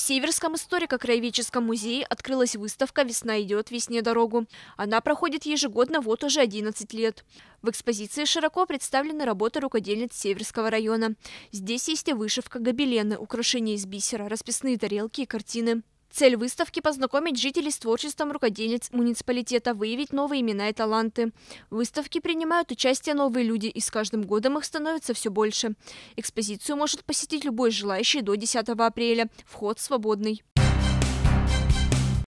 Северском историко-краеведческом музее открылась выставка «Весна идет, весне дорогу». Она проходит ежегодно вот уже 11 лет. В экспозиции широко представлены работы рукодельниц Северского района. Здесь есть и вышивка, гобелены, украшения из бисера, расписные тарелки и картины. Цель выставки – познакомить жителей с творчеством рукодельниц муниципалитета, выявить новые имена и таланты. В выставке принимают участие новые люди, и с каждым годом их становится все больше. Экспозицию может посетить любой желающий до 10 апреля. Вход свободный.